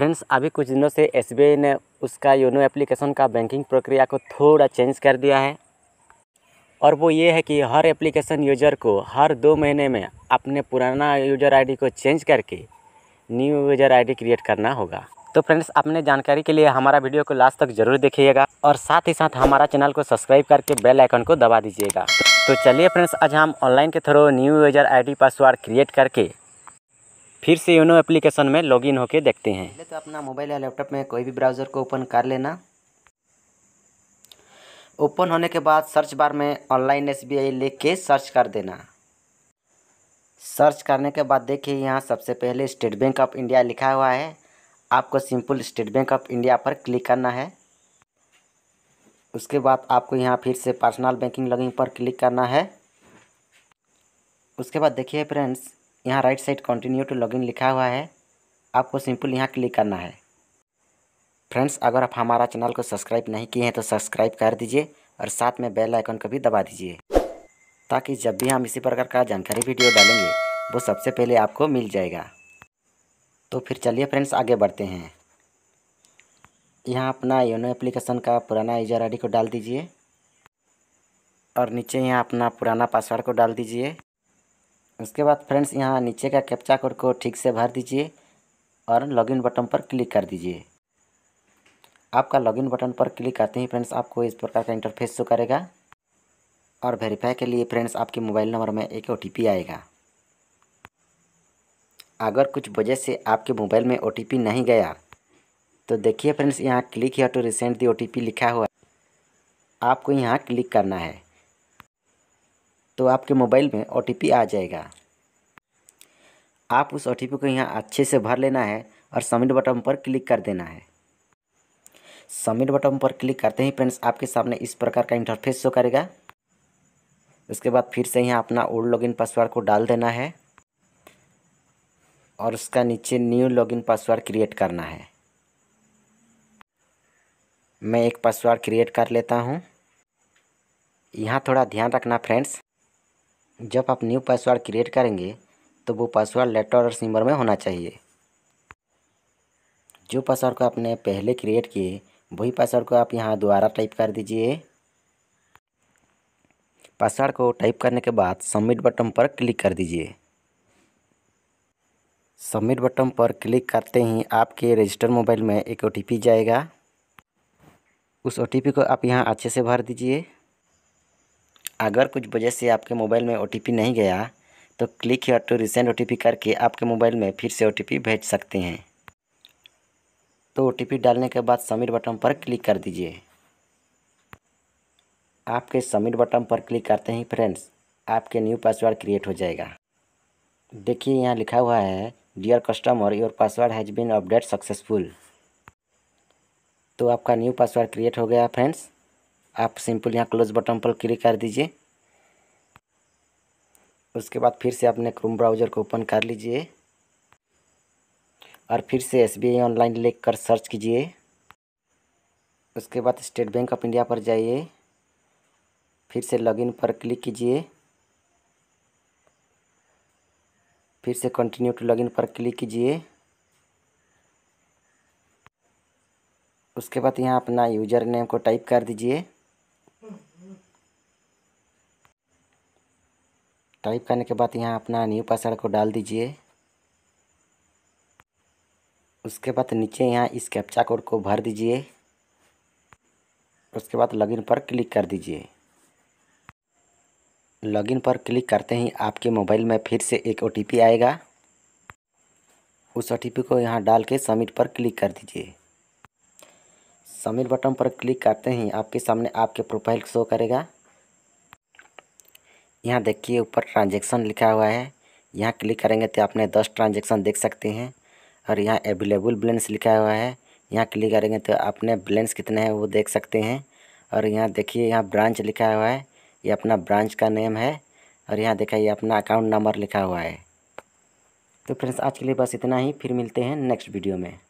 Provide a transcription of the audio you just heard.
friends अभी कुछ दिनों से एस ने उसका योनो एप्लीकेशन का बैंकिंग प्रक्रिया को थोड़ा चेंज कर दिया है और वो ये है कि हर एप्लीकेशन यूज़र को हर दो महीने में अपने पुराना यूज़र आईडी को चेंज करके न्यू यूज़र आईडी क्रिएट करना होगा तो फ्रेंड्स अपने जानकारी के लिए हमारा वीडियो को लास्ट तक जरूर देखिएगा और साथ ही साथ हमारा चैनल को सब्सक्राइब करके बेल आइकन को दबा दीजिएगा तो चलिए फ्रेंड्स आज हम ऑनलाइन के through new user ID password create करके फिर से यूनो एप्लीकेशन में लॉगिन होकर देखते हैं पहले तो अपना मोबाइल या लैपटॉप में कोई भी ब्राउज़र को ओपन कर लेना ओपन होने के बाद सर्च बार में ऑनलाइन एस बी आई लिख के सर्च कर देना सर्च करने के बाद देखिए यहाँ सबसे पहले स्टेट बैंक ऑफ इंडिया लिखा हुआ है आपको simple State Bank of India पर क्लिक करना है उसके बाद आपको यहाँ फिर से पर्सनल बैंकिंग लॉगिन पर क्लिक करना है उसके बाद देखिए फ्रेंड्स यहाँ right side continue to login लिखा हुआ है आपको सिंपल यहाँ क्लिक करना है फ्रेंड्स अगर आप हमारा चैनल को सब्सक्राइब नहीं किए हैं तो सब्सक्राइब कर दीजिए और साथ में बेल आइकन को भी दबा दीजिए ताकि जब भी हम इसी प्रकार का जानकारी वीडियो डालेंगे वो सबसे पहले आपको मिल जाएगा तो फिर चलिए फ्रेंड्स आगे बढ़ते हैं यहाँ अपना योनो एप्लीकेशन का पुराना यूजर आईडी को डाल दीजिए और नीचे यहाँ अपना पुराना पासवर्ड को डाल दीजिए उसके बाद फ्रेंड्स यहाँ नीचे का कैप्चा कोड को ठीक से भर दीजिए और लॉगिन बटन पर क्लिक कर दीजिए आपका लॉगिन बटन पर क्लिक करते ही फ्रेंड्स आपको इस प्रकार का इंटरफेस शो करेगा और वेरीफाई के लिए फ्रेंड्स आपके मोबाइल नंबर में एक ओ आएगा अगर कुछ वजह से आपके मोबाइल में ओ नहीं गया तो देखिए फ्रेंड्स यहाँ click here to reset the ओ लिखा हुआ है आपको यहाँ क्लिक करना है तो आपके मोबाइल में ओ आ जाएगा आप उस ओ को यहाँ अच्छे से भर लेना है और सबमिट बटन पर क्लिक कर देना है सबमिट बटन पर क्लिक करते ही फ्रेंड्स आपके सामने इस प्रकार का इंटरफेस शो करेगा उसके बाद फिर से यहाँ अपना ओल्ड लॉगिन पासवर्ड को डाल देना है और उसका नीचे न्यू लॉगिन पासवर्ड क्रिएट करना है मैं एक पासवर्ड क्रिएट कर लेता हूँ यहाँ थोड़ा ध्यान रखना फ्रेंड्स जब आप न्यू पासवर्ड क्रिएट करेंगे तो वो पासवर्ड लेटर और सिम्बर में होना चाहिए जो पासवर्ड को आपने पहले क्रिएट किए वही पासवर्ड को आप यहाँ दोबारा टाइप कर दीजिए पासवर्ड को टाइप करने के बाद सबमिट बटन पर क्लिक कर दीजिए सबमिट बटन पर क्लिक करते ही आपके रजिस्टर मोबाइल में एक ओ जाएगा उस ओ को आप यहाँ अच्छे से भर दीजिए अगर कुछ वजह से आपके मोबाइल में ओ नहीं गया तो क्लिक या टू तो रिसेंट ओ करके आपके मोबाइल में फिर से ओ भेज सकते हैं तो ओ डालने के बाद सबमिट बटन पर क्लिक कर दीजिए आपके सबमिट बटन पर क्लिक करते ही फ्रेंड्स आपके न्यू पासवर्ड क्रिएट हो जाएगा देखिए यहाँ लिखा हुआ है dear customer your password has been update successful तो आपका न्यू पासवर्ड क्रिएट हो गया फ्रेंड्स आप सिंपल यहाँ क्लोज बटन पर क्लिक कर दीजिए उसके बाद फिर से आपने क्रोम ब्राउज़र को ओपन कर लीजिए और फिर से एस बी आई ऑनलाइन लिख कर सर्च कीजिए उसके बाद स्टेट बैंक ऑफ इंडिया पर जाइए फिर से लॉगिन पर क्लिक कीजिए फिर से कंटिन्यू टू लॉगिन पर क्लिक कीजिए उसके बाद यहाँ अपना यूज़र नेम को टाइप कर दीजिए टाइप करने के बाद यहाँ अपना न्यू पासवर्ड को डाल दीजिए उसके बाद नीचे यहाँ इस कैप्चा कोड को भर दीजिए उसके बाद लॉगिन पर क्लिक कर दीजिए लॉगिन पर क्लिक करते ही आपके मोबाइल में फिर से एक ओ आएगा उस ओ को यहाँ डाल के सबमिट पर क्लिक कर दीजिए सबमिट बटन पर क्लिक करते ही आपके सामने आपके प्रोफाइल शो करेगा यहाँ देखिए ऊपर ट्रांजेक्शन लिखा हुआ है यहाँ क्लिक करेंगे तो आपने दस ट्रांजेक्शन देख सकते हैं और यहाँ अवेलेबल बैलेंस लिखा हुआ है यहाँ क्लिक करेंगे तो आपने बैलेंस कितने हैं वो देख सकते हैं और यहाँ देखिए यहाँ ब्रांच लिखा हुआ है ये अपना ब्रांच का नेम है और यहाँ देखिए ये अपना अकाउंट नंबर लिखा हुआ है तो फ्रेंड्स आज के लिए बस इतना ही फिर मिलते हैं नेक्स्ट वीडियो में